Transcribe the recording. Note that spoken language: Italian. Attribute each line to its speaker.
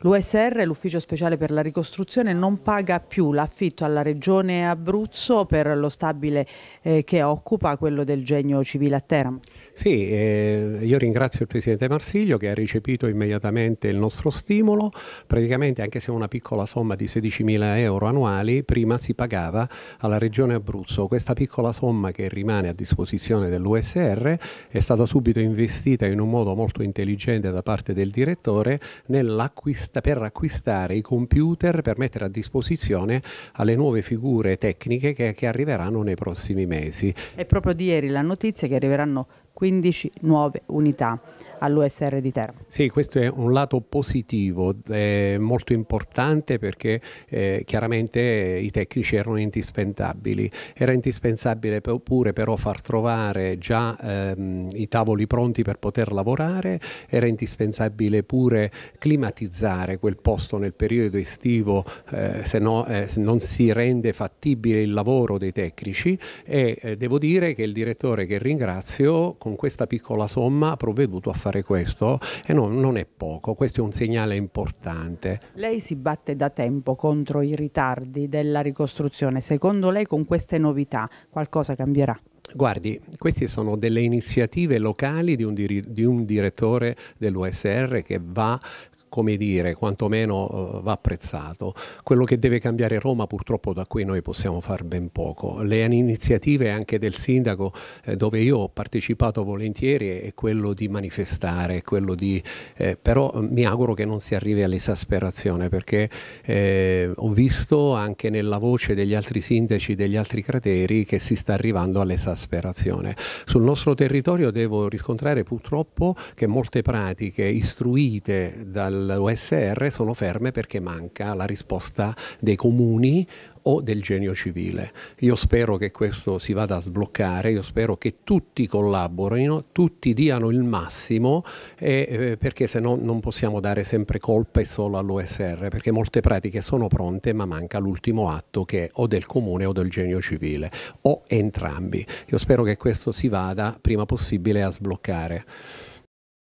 Speaker 1: L'USR, l'Ufficio Speciale per la Ricostruzione, non paga più l'affitto alla Regione Abruzzo per lo stabile eh, che occupa, quello del Genio Civile a Teramo.
Speaker 2: Sì, eh, io ringrazio il Presidente Marsiglio che ha ricepito immediatamente il nostro stimolo. Praticamente, anche se una piccola somma di 16.000 euro annuali, prima si pagava alla Regione Abruzzo. Questa piccola somma che rimane a disposizione dell'USR è stata subito investita in un modo molto intelligente da parte del direttore nell'acquisizione acquista, per acquistare i computer per mettere a disposizione alle nuove figure tecniche che, che arriveranno nei prossimi mesi.
Speaker 1: È proprio di ieri la notizia che arriveranno 15 nuove unità all'USR di Terra.
Speaker 2: Sì, questo è un lato positivo, eh, molto importante perché eh, chiaramente eh, i tecnici erano indispensabili. Era indispensabile pure però far trovare già ehm, i tavoli pronti per poter lavorare, era indispensabile pure climatizzare quel posto nel periodo estivo, eh, se no eh, non si rende fattibile il lavoro dei tecnici e eh, devo dire che il direttore che ringrazio con questa piccola somma ha provveduto a fare fare questo e no, non è poco, questo è un segnale importante.
Speaker 1: Lei si batte da tempo contro i ritardi della ricostruzione, secondo lei con queste novità qualcosa cambierà?
Speaker 2: Guardi, queste sono delle iniziative locali di un, di un direttore dell'USR che va come dire, quantomeno eh, va apprezzato. Quello che deve cambiare Roma purtroppo da qui noi possiamo far ben poco. Le iniziative anche del sindaco eh, dove io ho partecipato volentieri è quello di manifestare, quello di, eh, però eh, mi auguro che non si arrivi all'esasperazione perché eh, ho visto anche nella voce degli altri sindaci degli altri crateri che si sta arrivando all'esasperazione. Sul nostro territorio devo riscontrare purtroppo che molte pratiche istruite dal dell'OSR sono ferme perché manca la risposta dei comuni o del genio civile. Io spero che questo si vada a sbloccare, io spero che tutti collaborino, tutti diano il massimo eh, perché se no non possiamo dare sempre colpe solo all'OSR perché molte pratiche sono pronte ma manca l'ultimo atto che è o del comune o del genio civile o entrambi. Io spero che questo si vada prima possibile a sbloccare.